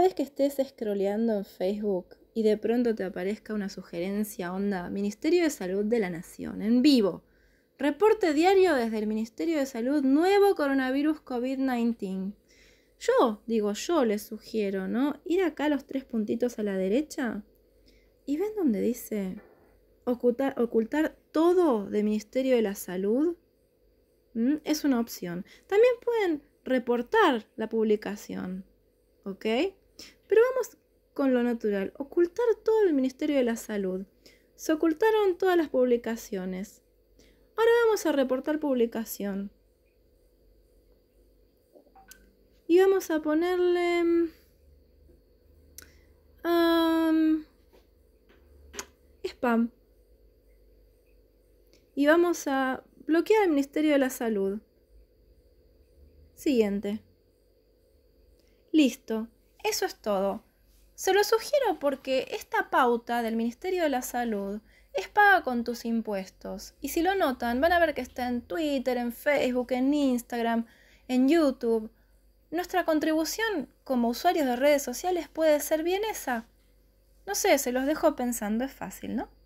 vez que estés scrolleando en Facebook y de pronto te aparezca una sugerencia onda Ministerio de Salud de la Nación, en vivo. Reporte diario desde el Ministerio de Salud, nuevo coronavirus COVID-19. Yo, digo yo, les sugiero, ¿no? Ir acá a los tres puntitos a la derecha y ven donde dice ocultar, ocultar todo de Ministerio de la Salud. ¿Mm? Es una opción. También pueden reportar la publicación, ¿ok? Pero vamos con lo natural, ocultar todo el Ministerio de la Salud. Se ocultaron todas las publicaciones. Ahora vamos a reportar publicación. Y vamos a ponerle... Mm, spam. Y vamos a bloquear el Ministerio de la Salud. Siguiente. Listo. Eso es todo. Se lo sugiero porque esta pauta del Ministerio de la Salud es paga con tus impuestos. Y si lo notan, van a ver que está en Twitter, en Facebook, en Instagram, en YouTube. Nuestra contribución como usuarios de redes sociales puede ser bien esa. No sé, se los dejo pensando, es fácil, ¿no?